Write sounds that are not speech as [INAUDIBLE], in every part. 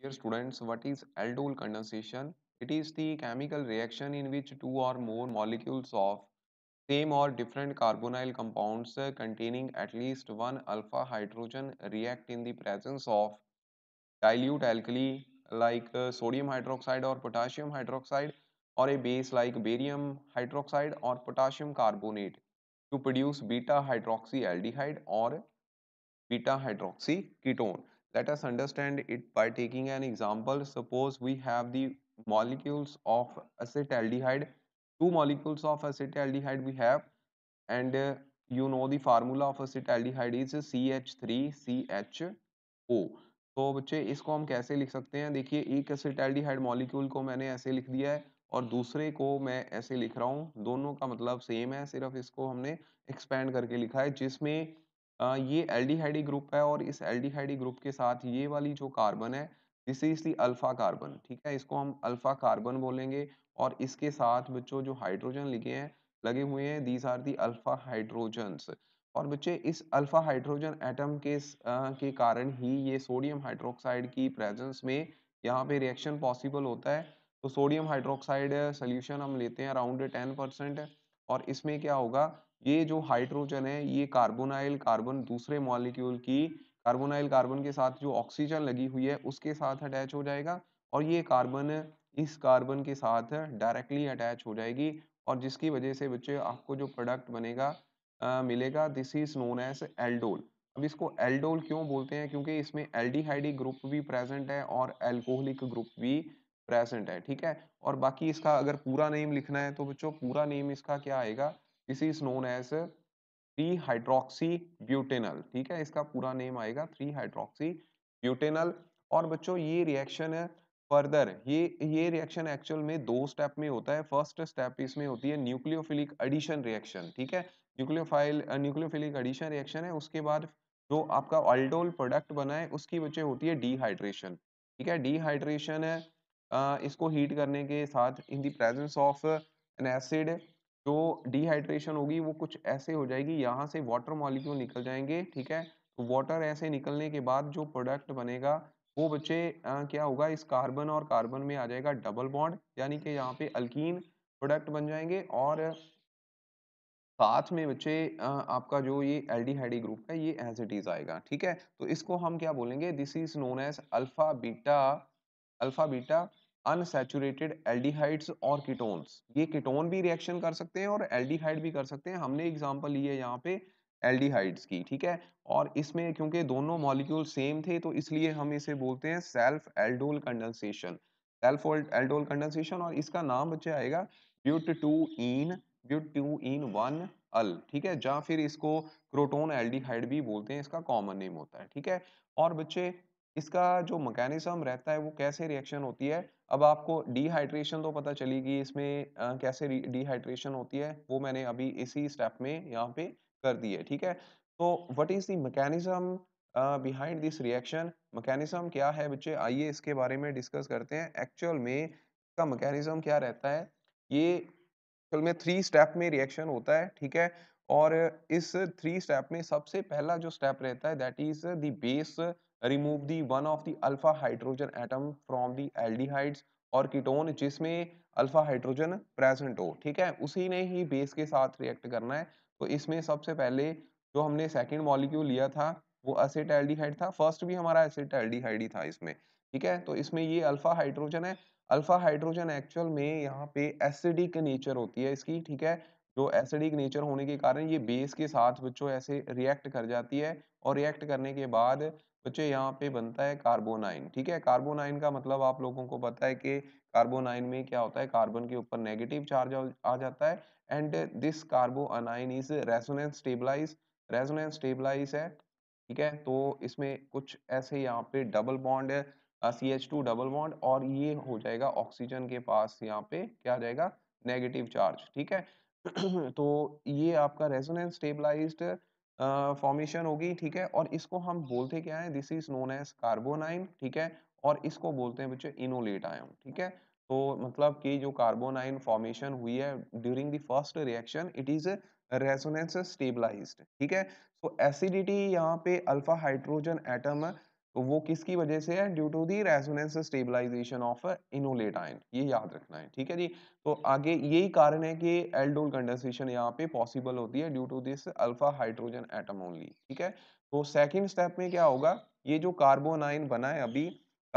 Dear students, what is aldol condensation? It is the chemical reaction in which two or more molecules of same or different carbonyl compounds uh, containing at least one alpha hydrogen react in the presence of dilute alkali like uh, sodium hydroxide or potassium hydroxide or a base like barium hydroxide or potassium carbonate to produce beta hydroxyaldehyde or beta hydroxy ketone. Let us understand it by taking an example. Suppose we have the molecules of acetaldehyde. Two molecules of acetaldehyde we have and uh, you know the formula of acetaldehyde is o तो बच्चे इसको हम कैसे लिख सकते हैं देखिए एक एसिटाइल्डिहाइड मॉलिक्यूल को मैंने ऐसे लिख दिया है और दूसरे को मैं ऐसे लिख रहा हूँ दोनों का मतलब सेम है सिर्फ इसको हमने एक्सपेंड करके लिखा है जिसमें ये एल्डिहाइडी ग्रुप है और इस एल्डिहाइडी ग्रुप के साथ ये वाली जो कार्बन है this is the alpha carbon ठीक है इसको हम अल्फा कार्बन बोलेंगे और इसके साथ बच्चों जो हाइड्रोजन लिखे हैं लगे हुए हैं these are the alpha hydrogens और बच्चे इस अल्फा हाइड्रोजन एटम के आ, के कारण ही ये सोडियम हाइड्रोक्साइड की प्रेजेंस में यहाँ पे रिएक्शन पॉसिबल होता है तो सोडियम हाइड्रोक्साइड सोल्यूशन हम लेते हैं अराउंड टेन परसेंट और इसमें क्या होगा ये जो हाइड्रोजन है ये कार्बोनाइल कार्बन दूसरे मॉलिक्यूल की कार्बोनाइल कार्बन के साथ जो ऑक्सीजन लगी हुई है उसके साथ अटैच हो जाएगा और ये कार्बन इस कार्बन के साथ डायरेक्टली अटैच हो जाएगी और जिसकी वजह से बच्चे आपको जो प्रोडक्ट बनेगा आ, मिलेगा this is known as aldol अब इसको एल्डोल क्यों बोलते हैं क्योंकि इसमें एल्डिहाइडिक ग्रुप भी प्रेजेंट है और एल्कोहलिक ग्रुप भी प्रेजेंट है ठीक है और बाकी इसका अगर पूरा नेम लिखना है तो बच्चों पूरा नेम इसका क्या आएगा this is known as three hydroxy butanal ठीक है इसका पूरा नेम आएगा थ्री हाइड्रोक्सी ब्यूटेनल और बच्चों ये रिएक्शन है फर्दर ये ये रिएक्शन एक्चुअल में दो स्टेप में होता है फर्स्ट स्टेप इसमें होती है न्यूक्लियोफिलिक एडिशन रिएक्शन ठीक है न्यूक्लियोफाइल न्यूक्लियोफिलिक एडिशन रिएक्शन है उसके बाद जो आपका अल्डोल प्रोडक्ट बना है उसकी बच्चे होती है डिहाइड्रेशन ठीक है डिहाइड्रेशन है इसको हीट करने के साथ in the presence of an acid जो डिहाइड्रेशन होगी वो कुछ ऐसे हो जाएगी यहाँ से वाटर मॉलिक्यूल निकल जाएंगे ठीक है तो वाटर ऐसे निकलने के बाद जो प्रोडक्ट बनेगा वो बच्चे आ, क्या होगा इस कार्बन और कार्बन में आ जाएगा डबल बॉन्ड यानी कि यहाँ पे अल्कीन प्रोडक्ट बन जाएंगे और साथ में बच्चे आपका जो ये एल ग्रुप है ये एज इट इज आएगा ठीक है तो इसको हम क्या बोलेंगे this is known as alpha beta alpha beta unsaturated aldehydes और कीटोन्स ये कीटोन भी रिएक्शन कर सकते हैं और एल्डिहाइड भी कर सकते हैं हमने एग्जाम्पल लिए यहाँ पे एल्डिहाइड्स की ठीक है और इसमें क्योंकि दोनों मॉलिक्यूल सेम थे तो इसलिए हम इसे बोलते हैं self aldol condensation self aldol condensation और इसका नाम बच्चे आएगा but two en but two en one al ठीक है या फिर इसको क्रोटोन एल्डिहाइड भी बोलते हैं इसका कॉमन नेम होता है ठीक है और बच्चे इसका जो मैकेनिज्म रहता है वो कैसे रिएक्शन होती है अब आपको डिहाइड्रेशन तो पता चलेगी इसमें आ, कैसे डिहाइड्रेशन होती है वो मैंने अभी इसी स्टेप में यहाँ पे कर दी है ठीक है तो what is the mechanism behind this reaction mechanism क्या है बच्चे आइए इसके बारे में डिस्कस करते हैं एक्चुअल में का मकैनिज़म क्या रहता है ये एक्चुअल में थ्री स्टेप में रिएक्शन होता है ठीक है और इस थ्री स्टेप में सबसे पहला जो स्टेप रहता है that is the base remove the one of the alpha hydrogen atom from the aldehydes और कीटोन जिसमें अल्फा हाइड्रोजन प्रेजेंट हो ठीक है उसी ने ही बेस के साथ रिएक्ट करना है तो इसमें सबसे पहले जो हमने सेकेंड मॉलिक्यूल लिया था वो एसिड एल्डिहाइड था फर्स्ट भी हमारा एसिड एल्डिहाइड ही था इसमें ठीक है तो इसमें ये अल्फा हाइड्रोजन है अल्फा हाइड्रोजन एक्चुअल में यहाँ पे एसिडिक नेचर होती है इसकी ठीक है जो एसिडिक नेचर होने के कारण ये बेस के साथ बच्चों ऐसे रिएक्ट कर जाती है और रिएक्ट करने के बाद बच्चे यहाँ पे बनता है कार्बोनाइन ठीक है कार्बोनाइन का मतलब आप लोगों को पता है कि कार्बोनाइन में क्या होता है कार्बन के ऊपर नेगेटिव चार्ज आ जाता है and this carbanion is resonance stabilize resonance stabilize है ठीक है तो इसमें कुछ ऐसे यहाँ पे डबल बॉन्ड है C H two double bond और ये हो जाएगा ऑक्सीजन के पास यहाँ पे क्या आ जाएगा नेगेटिव चार्ज ठीक है [CLEARS THROAT] तो ये आपका रेजोनेंस स्टेबलाइज्ड फॉर्मेशन होगी ठीक है और इसको हम बोलते क्या है this is known as carbanion ठीक है और इसको बोलते हैं बच्चे इनोलेट आयन ठीक है तो मतलब कि जो कार्बोनाइन फॉर्मेशन हुई है during the first reaction it is resonance stabilized ठीक है सो एसिडिटी यहाँ पे अल्फा हाइड्रोजन एटम तो वो किसकी वजह से है due to the resonance stabilization of enolate ion ये याद रखना है ठीक है जी तो आगे यही कारण है कि एल्डोल कंडेंसेशन यहाँ पे पॉसिबल होती है due to this alpha hydrogen atom only ठीक है तो सेकेंड स्टेप में क्या होगा ये जो कार्बोन आयन बना है अभी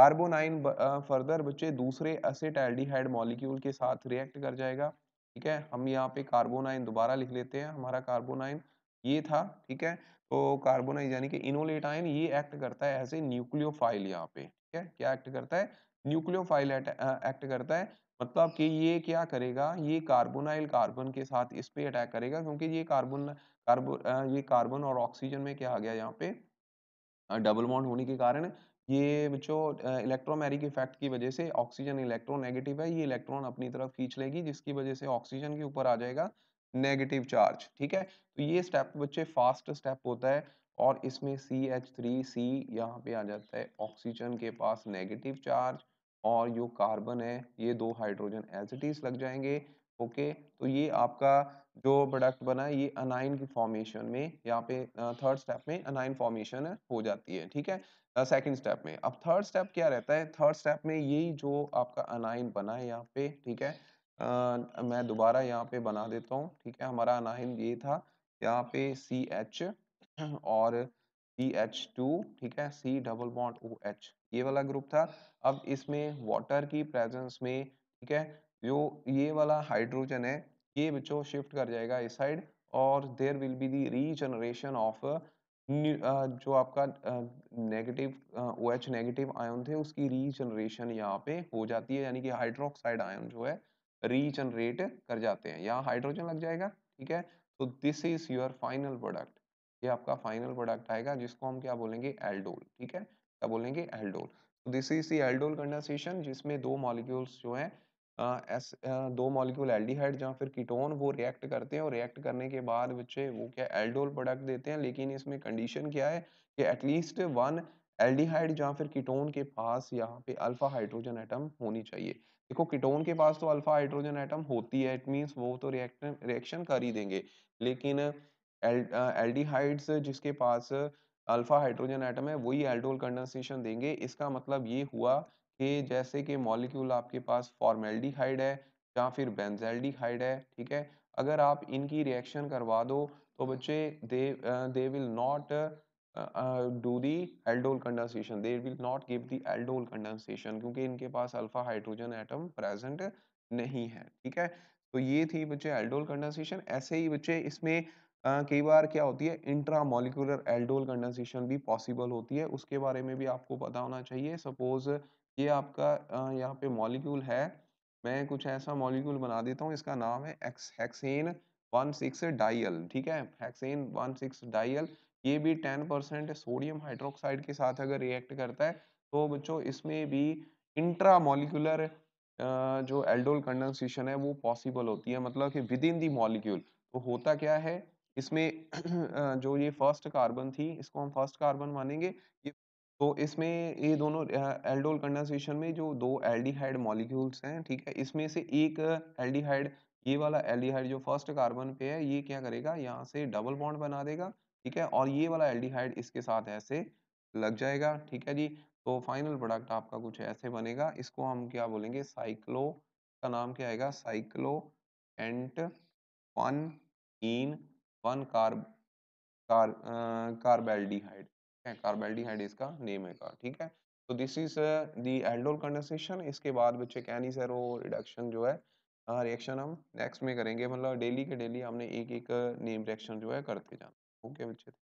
कार्बोन आयन फर्दर बच्चे दूसरे असिट एल्डीहाइड मॉलिक्यूल के साथ रिएक्ट कर जाएगा ठीक है हम यहाँ पे कार्बोन आयन दोबारा लिख लेते हैं हमारा कार्बोन आयन ये था ठीक है तो कार्बोनाइज यानी कि इनोलेट आयन ये एक्ट करता है एज ए न्यूक्लियोफाइल यहाँ पे ठीक है क्या एक्ट करता है न्यूक्लियोफाइल एक्ट करता है मतलब कि ये क्या करेगा ये कार्बोनाइल कार्बन के साथ इस पे अटैक करेगा क्योंकि ये कार्बन कार्बो ये कार्बन और ऑक्सीजन में क्या आ गया यहाँ पे डबल बॉन्ड होने के कारण ये जो इलेक्ट्रोमैरिक इफेक्ट की वजह से ऑक्सीजन इलेक्ट्रोनेगेटिव है ये इलेक्ट्रॉन अपनी तरफ खींच लेगी जिसकी वजह से ऑक्सीजन के ऊपर आ जाएगा नेगेटिव चार्ज ठीक है तो ये स्टेप बच्चे फास्ट स्टेप होता है और इसमें सी एच थ्री सी यहाँ पे आ जाता है ऑक्सीजन के पास नेगेटिव चार्ज और जो कार्बन है ये दो हाइड्रोजन एज लग जाएंगे ओके तो ये आपका जो प्रोडक्ट बना है ये अनाइन की फॉर्मेशन में यहाँ पे थर्ड स्टेप में अनाइन फॉर्मेशन हो जाती है ठीक है सेकंड स्टेप में अब थर्ड स्टेप क्या रहता है थर्ड स्टेप में यही जो आपका अनाइन बना है यहाँ पे ठीक है आ, मैं दोबारा यहाँ पे बना देता हूँ ठीक है हमारा अनाहिल ये था यहाँ पे सी एच और सी एच टू ठीक है C double bond O H ये वाला ग्रुप था अब इसमें वाटर की प्रेजेंस में ठीक है जो ये वाला हाइड्रोजन है ये बच्चों शिफ्ट कर जाएगा इस साइड और there will be the regeneration of जो आपका negative O H negative ion थे उसकी रीजनरेशन यहाँ पे हो जाती है यानी कि हाइड्रोक्साइड आयन जो है रीजनरेट कर जाते हैं यहाँ हाइड्रोजन लग जाएगा ठीक है तो this is your final product ये आपका फाइनल प्रोडक्ट आएगा जिसको हम क्या बोलेंगे एल्डोल ठीक है क्या बोलेंगे aldol this is the aldol condensation जिसमें दो मॉलिक्यूल्स जो है एस दो मॉलिक्यूल एल्डिहाइड या फिर कीटोन वो रिएक्ट करते हैं और रिएक्ट करने के बाद बच्चे वो क्या एल्डोल प्रोडक्ट देते हैं लेकिन इसमें कंडीशन क्या है कि एटलीस्ट वन एल्डिहाइड या फिर कीटोन के पास यहाँ पे अल्फा हाइड्रोजन एटम होनी चाहिए देखो कीटोन के पास तो अल्फा हाइड्रोजन एटम होती है इट मीन्स वो तो रिएक्शन रिएक्शन कर ही देंगे लेकिन एल्डिहाइड्स जिसके पास अल्फा हाइड्रोजन एटम है वही एल्डोल कंडेंसेशन देंगे इसका मतलब ये हुआ कि जैसे कि मॉलिक्यूल आपके पास फॉर्मेल्डिहाइड है या फिर बेंजेल्डिहाइड है ठीक है अगर आप इनकी रिएक्शन करवा दो तो बच्चे they they will not do the aldol condensation they will not give the aldol condensation क्योंकि इनके पास अल्फा हाइड्रोजन एटम प्रेजेंट नहीं है ठीक है तो ये थी बच्चे एल्डोल कंडेंसेशन ऐसे ही बच्चे इसमें Uh, कई बार क्या होती है इंट्रा मोलिकुलर एल्डोल कंडेंसेशन भी पॉसिबल होती है उसके बारे में भी आपको पता होना चाहिए सपोज ये आपका uh, यहाँ पे मॉलिक्यूल है मैं कुछ ऐसा मॉलिक्यूल बना देता हूँ इसका नाम है X hexane one six dial ठीक है हेक्सेन वन सिक्स डाइल ये भी 10 परसेंट सोडियम हाइड्रोक्साइड के साथ अगर रिएक्ट करता है तो बच्चों इसमें भी इंट्रा मॉलिकुलर जो एल्डोल कंडेंसेशन है वो पॉसिबल होती है मतलब कि विद इन दी मॉलिक्यूल तो होता क्या है इसमें जो ये फर्स्ट कार्बन थी इसको हम फर्स्ट कार्बन मानेंगे तो इसमें ये दोनों एल्डोल कंडेंसेशन में जो दो एल्डिहाइड मॉलिक्यूल्स हैं ठीक है इसमें से एक एल्डिहाइड ये वाला एल्डिहाइड जो फर्स्ट कार्बन पे है ये क्या करेगा यहाँ से डबल बॉन्ड बना देगा ठीक है और ये वाला एल्डिहाइड इसके साथ ऐसे लग जाएगा ठीक है जी तो फाइनल प्रोडक्ट आपका कुछ ऐसे बनेगा इसको हम क्या बोलेंगे साइक्लो का नाम क्या आएगा cyclopent one ene one carb car carbaldehyde ठीक है कार्बेल्डिहाइड इसका नेम है का ठीक है तो this is the aldol condensation इसके बाद बच्चे कैनी सर रिडक्शन जो है रिएक्शन हम नेक्स्ट में करेंगे मतलब डेली के डेली हमने एक एक नेम रिएक्शन जो है करते जाना हो गया विच्छेद